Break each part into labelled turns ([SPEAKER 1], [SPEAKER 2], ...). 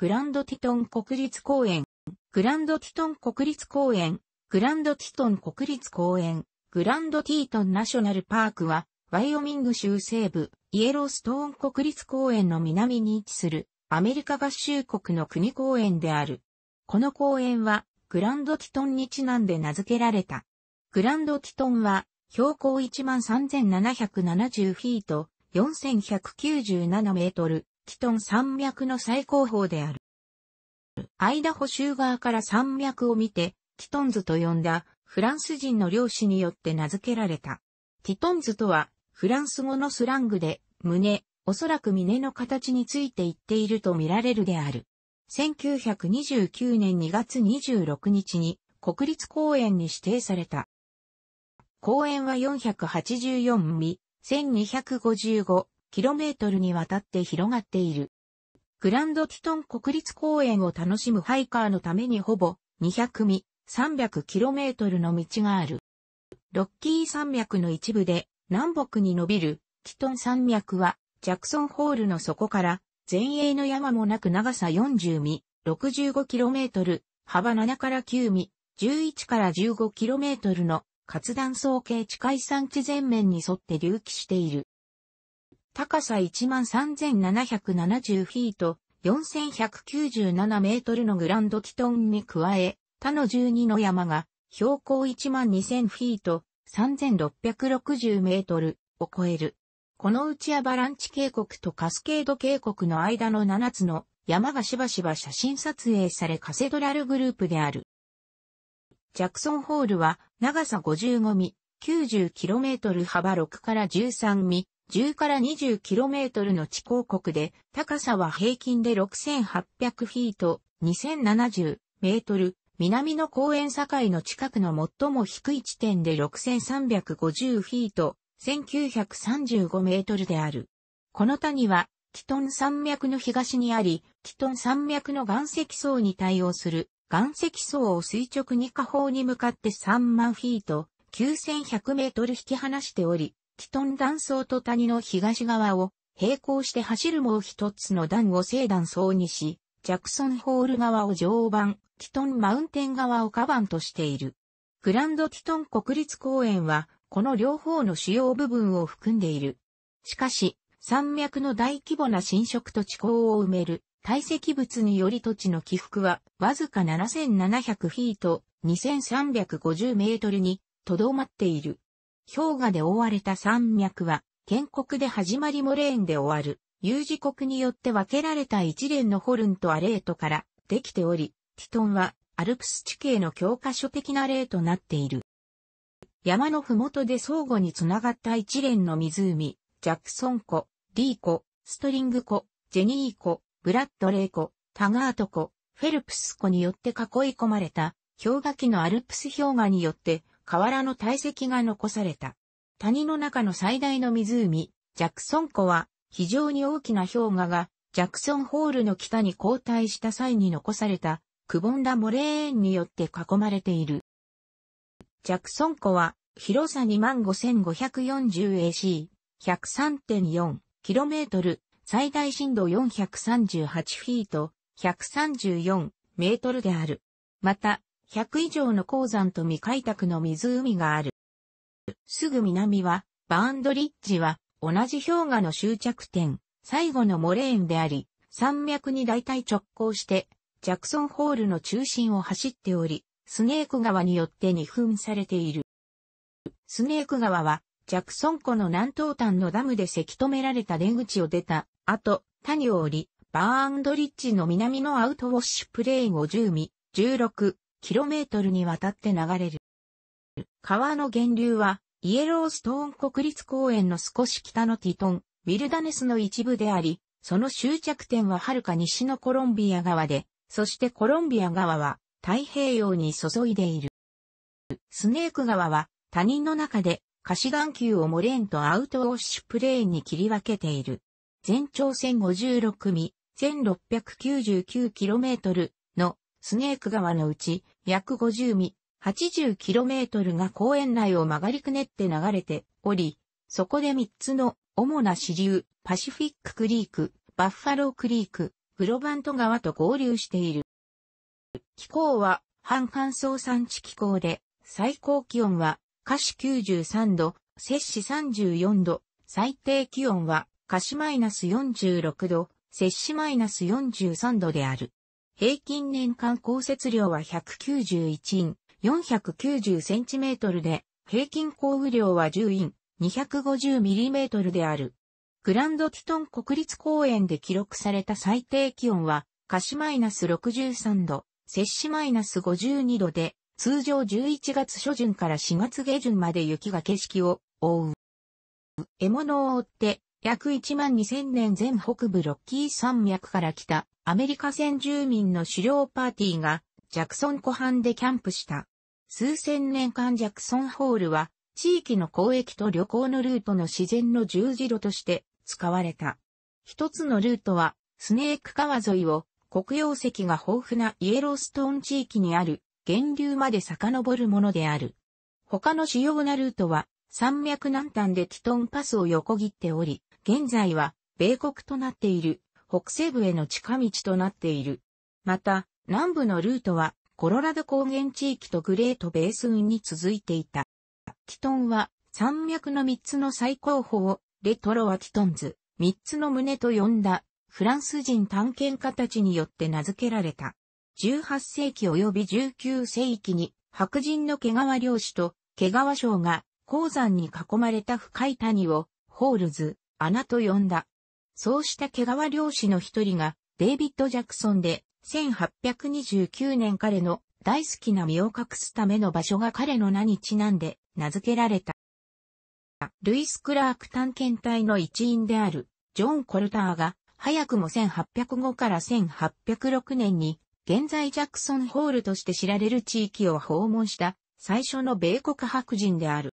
[SPEAKER 1] グランドティトン国立公園、グランドティトン国立公園、グランドティトン国立公園、グランドティートンナショナルパークは、ワイオミング州西部、イエローストーン国立公園の南に位置する、アメリカ合衆国の国公園である。この公園は、グランドティトンにちなんで名付けられた。グランドティトンは、標高13,770フィート、4197メートル、ティトン山脈の最高峰である。アイダホ州側から山脈を見て、ティトンズと呼んだフランス人の漁師によって名付けられた。ティトンズとはフランス語のスラングで胸、おそらく峰の形について言っていると見られるである。1929年2月26日に国立公園に指定された。公園は484ミ、1255 km にわたって広がっている。グランドティトン国立公園を楽しむハイカーのためにほぼ200ミ、300km の道がある。ロッキー山脈の一部で南北に伸びるティトン山脈はジャクソンホールの底から前衛の山もなく長さ40ミ、65km、幅7から9ミ、11から 15km の活断層系地下遺産地全面に沿って隆起している。高さ13,770フィート、4197メートルのグランドキトンに加え、他の12の山が標高12,000フィート、3660メートルを超える。このうちアバランチ渓谷とカスケード渓谷の間の7つの山がしばしば写真撮影されカセドラルグループである。ジャクソンホールは長さ55ミ、9 0トル幅6から13ミ、10から20 k m の地広国で、高さは平均で6800フィート、2070メートル、南の公園境の近くの最も低い地点で6350フィート、1935メートルである。この谷は、キトン山脈の東にあり、キトン山脈の岩石層に対応する、岩石層を垂直に下方に向かって3万フィート、9100メートル引き離しており、ティトン断層と谷の東側を並行して走るもう一つの段を正断層にし、ジャクソンホール側を常磐、ティトンマウンテン側をカバンとしている。グランドティトン国立公園は、この両方の主要部分を含んでいる。しかし、山脈の大規模な侵食と地高を埋める堆積物により土地の起伏は、わずか7700フィート、2350メートルに、とどまっている。氷河で覆われた山脈は、建国で始まりモレーンで終わる、有事国によって分けられた一連のホルンとアレートからできており、ティトンはアルプス地形の教科書的な例となっている。山のふもとで相互につながった一連の湖、ジャクソン湖、リー湖、ストリング湖、ジェニー湖、ブラッドレー湖、タガート湖、フェルプス湖によって囲い込まれた、氷河期のアルプス氷河によって河原の堆積が残された。谷の中の最大の湖、ジャクソン湖は、非常に大きな氷河が、ジャクソンホールの北に後退した際に残された、くぼんだモレーンによって囲まれている。ジャクソン湖は、広さ 25,540AC、103.4km、最大震度438フィート、134メートルである。また、100以上の鉱山と未開拓の湖がある。すぐ南は、バーンドリッジは、同じ氷河の終着点、最後のモレーンであり、山脈に大体直行して、ジャクソンホールの中心を走っており、スネーク川によって二分されている。スネーク川は、ジャクソン湖の南東端のダムでせき止められた出口を出たあと、谷を降り、バーンドリッジの南のアウトウォッシュプレーンを10ミ、16、キロメートルにわたって流れる。川の源流は、イエローストーン国立公園の少し北のティトン、ウィルダネスの一部であり、その終着点は遥か西のコロンビア川で、そしてコロンビア川は太平洋に注いでいる。スネーク川は他人の中でシガン級をモレーンとアウトウォッシュプレーンに切り分けている。全長1056ミ、1 6 9 9トル、スネーク川のうち約50ミ、8 0トルが公園内を曲がりくねって流れており、そこで3つの主な支流、パシフィッククリーク、バッファロークリーク、グロバント川と合流している。気候は半乾燥産地気候で、最高気温は華氏93度、摂氏34度、最低気温は華氏マイナス46度、摂氏マイナス43度である。平均年間降雪量は191イン、490センチメートルで、平均降雨量は10イン、250ミリメートルである。グランドティトン国立公園で記録された最低気温は、カシマイナス63度、摂氏マイナス52度で、通常11月初旬から4月下旬まで雪が景色を覆う。獲物を追って約1万2000年全北部ロッキー山脈から来たアメリカ先住民の狩猟パーティーがジャクソン湖畔でキャンプした。数千年間ジャクソンホールは地域の交易と旅行のルートの自然の十字路として使われた。一つのルートはスネーク川沿いを黒曜石が豊富なイエローストーン地域にある源流まで遡るものである。他の主要なルートは山脈南端でティトンパスを横切っており、現在は米国となっている北西部への近道となっている。また、南部のルートはコロラド高原地域とグレートベース運に続いていた。キトンは山脈の3つの最高峰をレトロはキトンズ、3つの胸と呼んだフランス人探検家たちによって名付けられた。18世紀及び19世紀に白人の毛皮漁師と毛皮商が鉱山に囲まれた深い谷をホールズ、穴と呼んだ。そうした毛皮漁師の一人が、デイビッド・ジャクソンで、1829年彼の大好きな身を隠すための場所が彼の名にちなんで名付けられた。ルイス・クラーク探検隊の一員である、ジョン・コルターが、早くも1805から1806年に、現在ジャクソンホールとして知られる地域を訪問した、最初の米国白人である。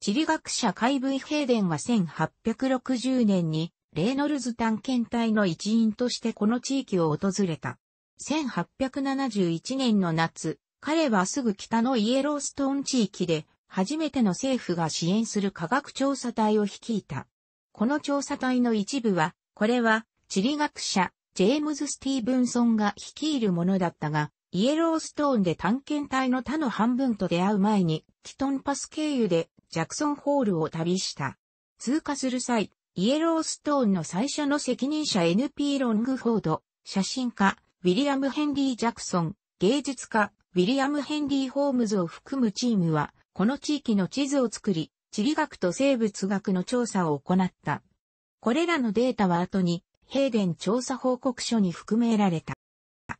[SPEAKER 1] 地理学者海イヘーデンは1860年にレーノルズ探検隊の一員としてこの地域を訪れた。1871年の夏、彼はすぐ北のイエローストーン地域で初めての政府が支援する科学調査隊を率いた。この調査隊の一部は、これは地理学者ジェームズ・スティーブンソンが率いるものだったが、イエローストーンで探検隊の他の半分と出会う前に、キトンパス経由でジャクソンホールを旅した。通過する際、イエローストーンの最初の責任者 NP ロングフォード、写真家、ウィリアム・ヘンリー・ジャクソン、芸術家、ウィリアム・ヘンリー・ホームズを含むチームは、この地域の地図を作り、地理学と生物学の調査を行った。これらのデータは後に、ヘーデン調査報告書に含められた。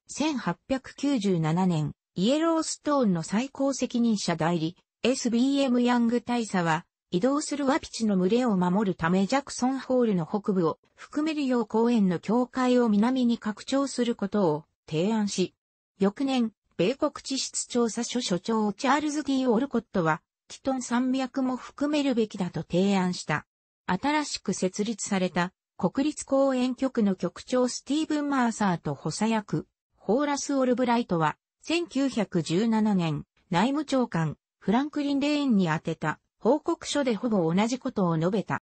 [SPEAKER 1] 1897年、イエローストーンの最高責任者代理、SBM ヤング大佐は、移動するワピチの群れを守るためジャクソンホールの北部を含めるよう公園の境界を南に拡張することを提案し、翌年、米国地質調査所所長チャールズ・ D・ オルコットは、キトン山脈も含めるべきだと提案した。新しく設立された国立公園局の局長スティーブン・マーサーと補佐役、ホーラス・オルブライトは、1917年、内務長官、フランクリン・レーンに宛てた報告書でほぼ同じことを述べた。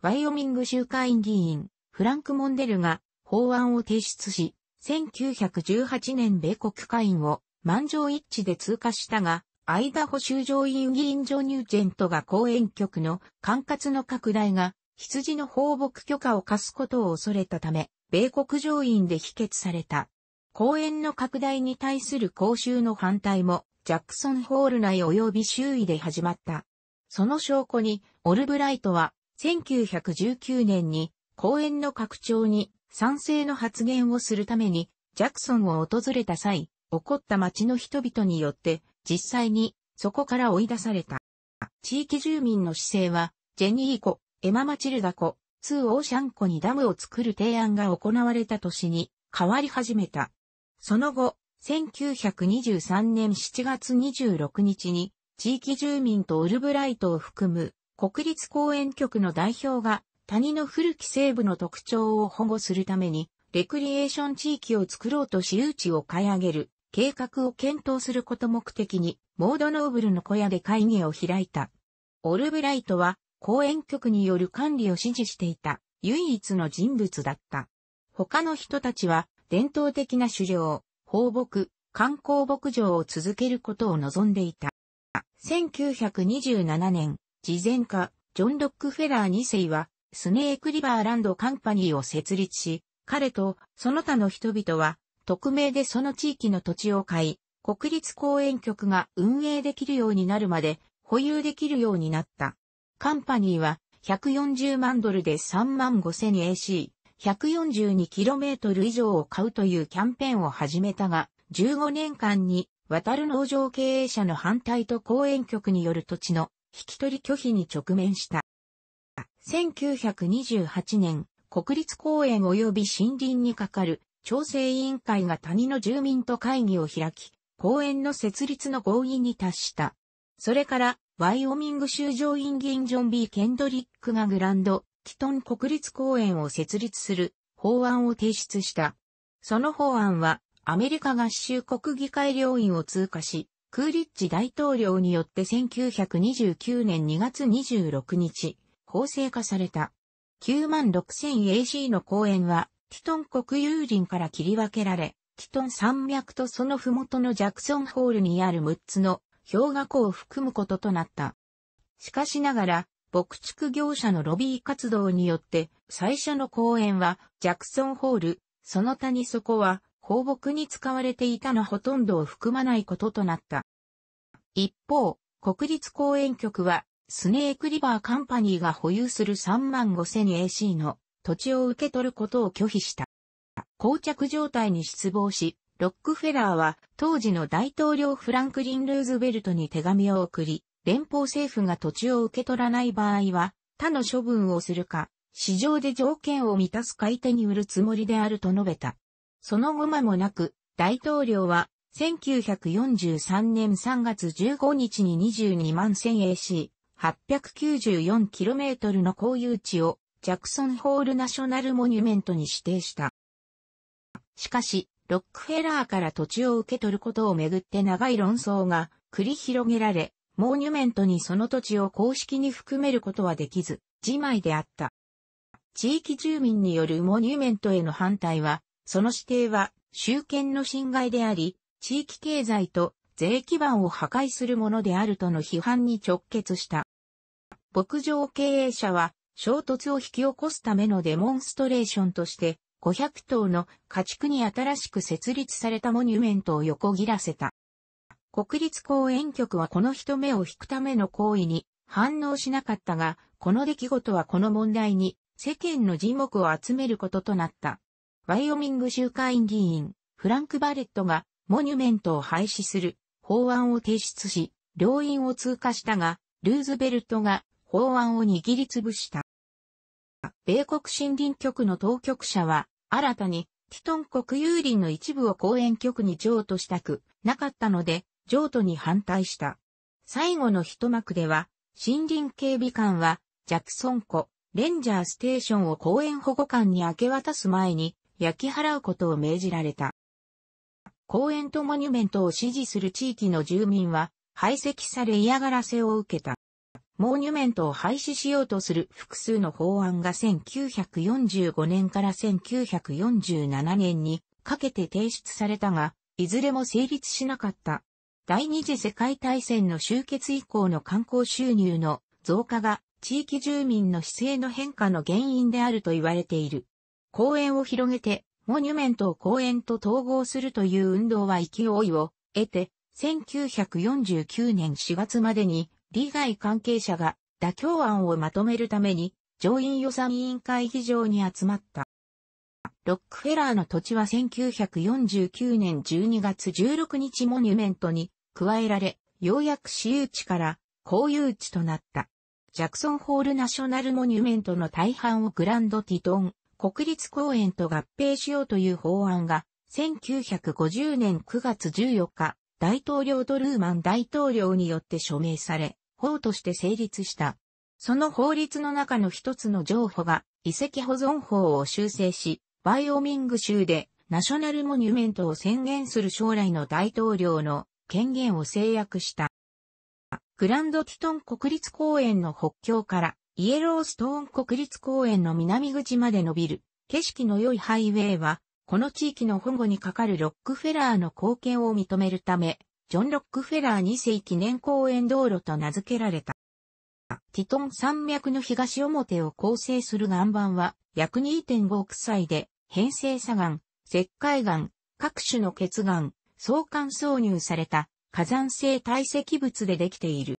[SPEAKER 1] ワイオミング州会議員、フランク・モンデルが法案を提出し、1918年米国会員を満場一致で通過したが、アイダホ州上院議員ジョニュージェントが公演局の管轄の拡大が羊の放牧許可を課すことを恐れたため、米国上院で否決された。公園の拡大に対する公衆の反対も、ジャクソンホール内及び周囲で始まった。その証拠に、オルブライトは、1919年に、公園の拡張に賛成の発言をするために、ジャクソンを訪れた際、起こった町の人々によって、実際に、そこから追い出された。地域住民の姿勢は、ジェニー湖、エママチルダ湖、ツーオーシャン湖にダムを作る提案が行われた年に、変わり始めた。その後、1923年7月26日に、地域住民とオルブライトを含む国立公園局の代表が谷の古き西部の特徴を保護するためにレクリエーション地域を作ろうと私有地を買い上げる計画を検討すること目的にモードノーブルの小屋で会議を開いた。オルブライトは公園局による管理を支持していた唯一の人物だった。他の人たちは伝統的な狩猟、放牧、観光牧場を続けることを望んでいた。1927年、事前家、ジョン・ロックフェラー2世は、スネークリバーランドカンパニーを設立し、彼とその他の人々は、匿名でその地域の土地を買い、国立公園局が運営できるようになるまで保有できるようになった。カンパニーは140万ドルで3万5千 AC、142km 以上を買うというキャンペーンを始めたが、15年間に渡る農場経営者の反対と公園局による土地の引き取り拒否に直面した。1928年、国立公園及び森林にかかる調整委員会が谷の住民と会議を開き、公園の設立の合意に達した。それから、ワイオミング州上院議員ジョン・ B・ ケンドリックがグランドキトン国立公園を設立する法案を提出した。その法案は、アメリカ合衆国議会両院を通過し、クーリッジ大統領によって1929年2月26日、法制化された。9万 6000AC の公園は、キトン国有林から切り分けられ、キトン山脈とその麓のジャクソンホールにある6つの氷河湖を含むこととなった。しかしながら、牧畜業者のロビー活動によって、最初の公園はジャクソンホール、その他にそこは放牧に使われていたのほとんどを含まないこととなった。一方、国立公園局は、スネークリバーカンパニーが保有する3万5千 AC の土地を受け取ることを拒否した。膠着状態に失望し、ロックフェラーは当時の大統領フランクリン・ルーズベルトに手紙を送り、連邦政府が土地を受け取らない場合は、他の処分をするか、市場で条件を満たす買い手に売るつもりであると述べた。その後間もなく、大統領は、1943年3月15日に22万 1000AC、894km の公有地を、ジャクソンホールナショナルモニュメントに指定した。しかし、ロックフェラーから土地を受け取ることをめぐって長い論争が繰り広げられ、モーニュメントにその土地を公式に含めることはできず、自前であった。地域住民によるモニュメントへの反対は、その指定は、集権の侵害であり、地域経済と税基盤を破壊するものであるとの批判に直結した。牧場経営者は、衝突を引き起こすためのデモンストレーションとして、500頭の家畜に新しく設立されたモニュメントを横切らせた。国立公園局はこの人目を引くための行為に反応しなかったが、この出来事はこの問題に世間の耳目を集めることとなった。ワイオミング州会議員、フランク・バレットがモニュメントを廃止する法案を提出し、両院を通過したが、ルーズベルトが法案を握りつぶした。米国森林局の当局者は、新たにティトン国有林の一部を公園局に譲渡したくなかったので、譲渡に反対した。最後の一幕では、森林警備官は、ジャクソン湖、レンジャーステーションを公園保護官に明け渡す前に、焼き払うことを命じられた。公園とモニュメントを支持する地域の住民は、排斥され嫌がらせを受けた。モニュメントを廃止しようとする複数の法案が1945年から1947年にかけて提出されたが、いずれも成立しなかった。第二次世界大戦の終結以降の観光収入の増加が地域住民の姿勢の変化の原因であると言われている。公園を広げて、モニュメントを公園と統合するという運動は勢いを得て、1949年4月までに、利害関係者が妥協案をまとめるために、上院予算委員会議場に集まった。ロックフェラーの土地は1949年12月16日モニュメントに加えられ、ようやく私有地から公有地となった。ジャクソンホールナショナルモニュメントの大半をグランドティトン国立公園と合併しようという法案が1950年9月14日、大統領ドルーマン大統領によって署名され、法として成立した。その法律の中の一つの譲歩が遺跡保存法を修正し、バイオミング州でナショナルモニュメントを宣言する将来の大統領の権限を制約した。グランドティトン国立公園の北境からイエローストーン国立公園の南口まで伸びる景色の良いハイウェイは、この地域の保護にかかるロックフェラーの貢献を認めるため、ジョン・ロックフェラー2世記念公園道路と名付けられた。ティトン山脈の東表を構成する岩盤は約2.5億歳で、変成砂岩、石灰岩、各種の結岩、相関挿入された火山性堆積物でできている。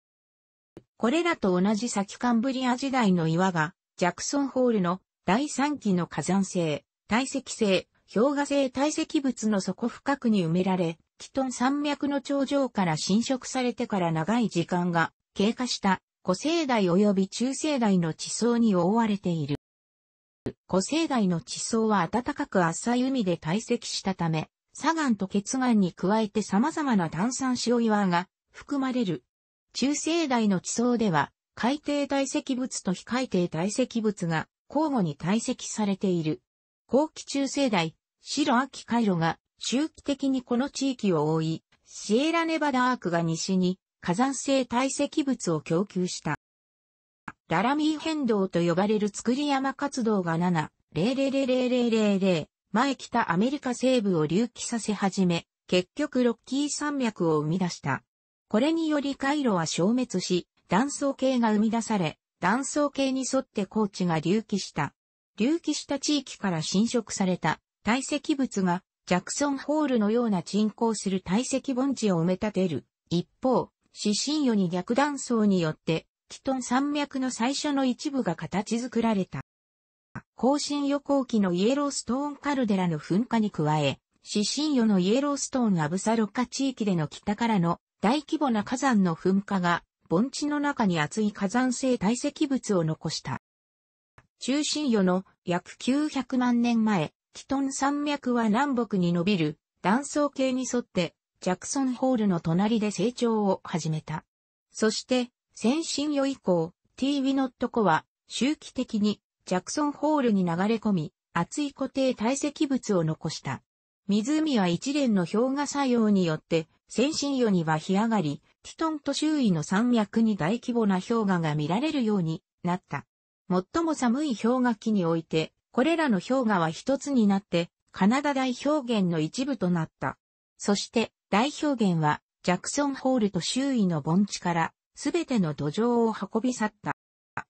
[SPEAKER 1] これらと同じ先カンブリア時代の岩が、ジャクソンホールの第3期の火山性、堆積性、氷河性堆積物の底深くに埋められ、キトン山脈の頂上から侵食されてから長い時間が経過した古生代及び中生代の地層に覆われている。古生代の地層は暖かく浅い海で堆積したため、砂岩と結岩に加えて様々な炭酸塩岩が含まれる。中生代の地層では、海底堆積物と非海底堆積物が交互に堆積されている。後期中生代、白秋回路が周期的にこの地域を覆い、シエラネバダアークが西に、火山性堆積物を供給した。ララミー変動と呼ばれる作り山活動が7、000000前北アメリカ西部を隆起させ始め、結局ロッキー山脈を生み出した。これにより回路は消滅し、断層系が生み出され、断層系に沿って高地が隆起した。隆起した地域から侵食された堆積物がジャクソンホールのような沈降する堆積盆地を埋め立てる。一方、死神与に逆断層によって、キトン山脈の最初の一部が形作られた。後進予後期のイエローストーンカルデラの噴火に加え、死神与のイエローストーンアブサロッカ地域での北からの大規模な火山の噴火が、盆地の中に厚い火山性堆積物を残した。中心与の約900万年前、キトン山脈は南北に伸びる断層系に沿ってジャクソンホールの隣で成長を始めた。そして、先進予以降、T v ィノットは周期的にジャクソンホールに流れ込み、厚い固定堆積物を残した。湖は一連の氷河作用によって、先進予には干上がり、ティトンと周囲の山脈に大規模な氷河が見られるようになった。最も寒い氷河期において、これらの氷河は一つになって、カナダ大氷原の一部となった。そして代表現はジャクソンホールと周囲の盆地からすべての土壌を運び去った。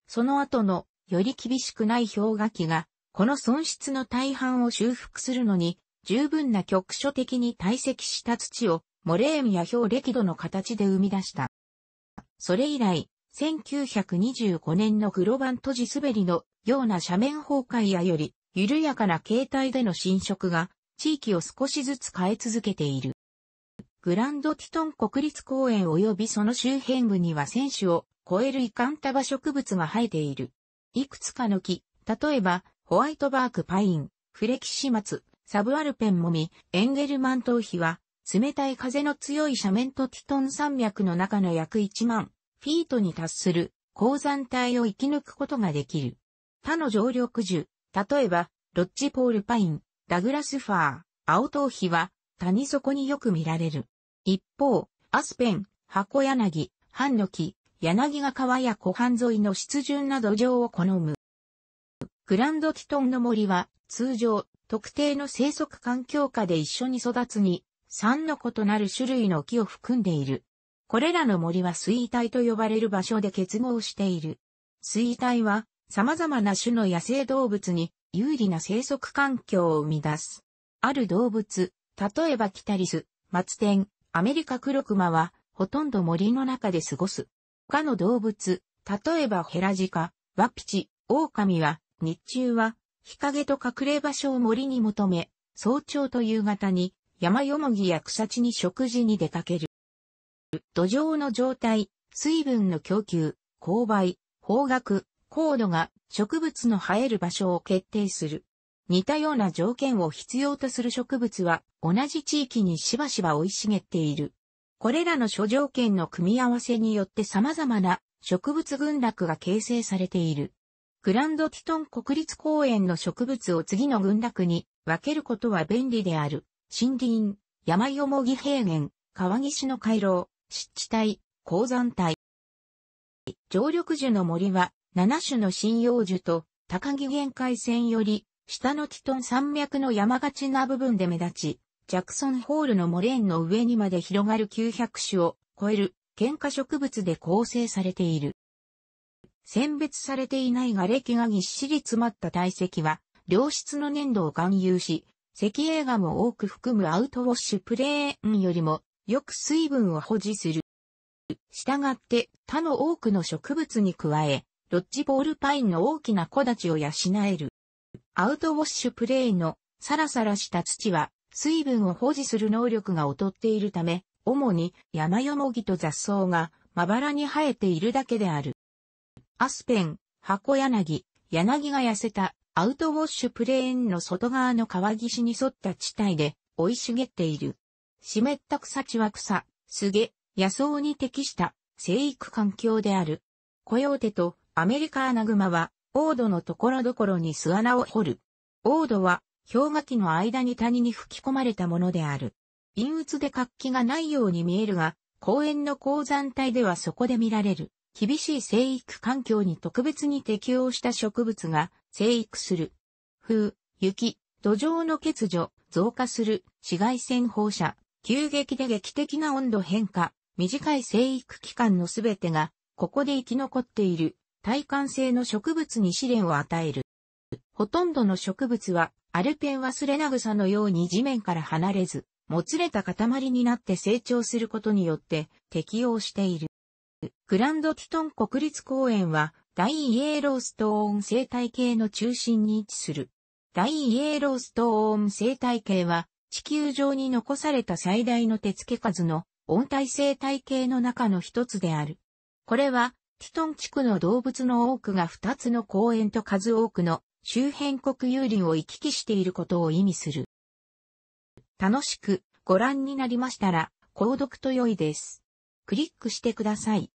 [SPEAKER 1] その後のより厳しくない氷河期がこの損失の大半を修復するのに十分な局所的に堆積した土をモレーンや氷歴土の形で生み出した。それ以来、1925年のグロバント地滑りのような斜面崩壊やより緩やかな形態での侵食が地域を少しずつ変え続けている。グランドティトン国立公園及びその周辺部には選手を超えるイカンタバ植物が生えている。いくつかの木、例えば、ホワイトバークパイン、フレキシマツ、サブアルペンモミ、エンゲルマントウヒは、冷たい風の強い斜面とティトン山脈の中の約1万フィートに達する鉱山帯を生き抜くことができる。他の常緑樹、例えば、ロッジポールパイン、ダグラスファー、青頭皮は谷底によく見られる。一方、アスペン、箱柳、ハンノキ、柳が川や湖畔沿いの湿潤な土壌を好む。グランドティトンの森は通常特定の生息環境下で一緒に育つに3の異なる種類の木を含んでいる。これらの森は水体と呼ばれる場所で結合している。水体は様々な種の野生動物に有利な生息環境を生み出す。ある動物、例えばキタリス、マツテン、アメリカクロクマは、ほとんど森の中で過ごす。他の動物、例えばヘラジカ、ワピチ、オオカミは、日中は、日陰と隠れ場所を森に求め、早朝と夕方に、山よもぎや草地に食事に出かける。土壌の状態、水分の供給、勾配、方角、高度が植物の生える場所を決定する。似たような条件を必要とする植物は同じ地域にしばしば生い茂っている。これらの諸条件の組み合わせによって様々な植物群落が形成されている。グランドティトン国立公園の植物を次の群落に分けることは便利である。森林、山よもぎ平原、川岸の回廊、湿地帯、鉱山帯。常緑樹の森は7種の針葉樹と高木限界線より下のティトン山脈の山がちな部分で目立ち、ジャクソンホールのモレーンの上にまで広がる900種を超える喧嘩植物で構成されている。選別されていない瓦礫がぎっしり詰まった体積は、良質の粘土を含有し、石英画も多く含むアウトウォッシュプレーンよりも、よく水分を保持する。したがって他の多くの植物に加え、ドッジボールパインの大きな木立を養える。アウトウォッシュプレンのサラサラした土は水分を保持する能力が劣っているため、主に山よもぎと雑草がまばらに生えているだけである。アスペン、箱柳、柳が痩せたアウトウォッシュプレーンの外側の川岸に沿った地帯で生い茂っている。湿った草地は草、すげ、野草に適した生育環境である。コヨーテとアメリカアナグマは、オードのところどころに巣穴を掘る。オードは、氷河期の間に谷に吹き込まれたものである。陰鬱で活気がないように見えるが、公園の鉱山帯ではそこで見られる。厳しい生育環境に特別に適応した植物が生育する。風、雪、土壌の欠如、増加する紫外線放射、急激で劇的な温度変化、短い生育期間のすべてが、ここで生き残っている。耐寒性の植物に試練を与える。ほとんどの植物は、アルペン忘スレナグサのように地面から離れず、もつれた塊になって成長することによって適応している。グランドティトン国立公園は、大イエローストーン生態系の中心に位置する。大イエローストーン生態系は、地球上に残された最大の手付け数の温帯生態系の中の一つである。これは、ティトン地区の動物の多くが2つの公園と数多くの周辺国有林を行き来していることを意味する。楽しくご覧になりましたら、購読と良いです。クリックしてください。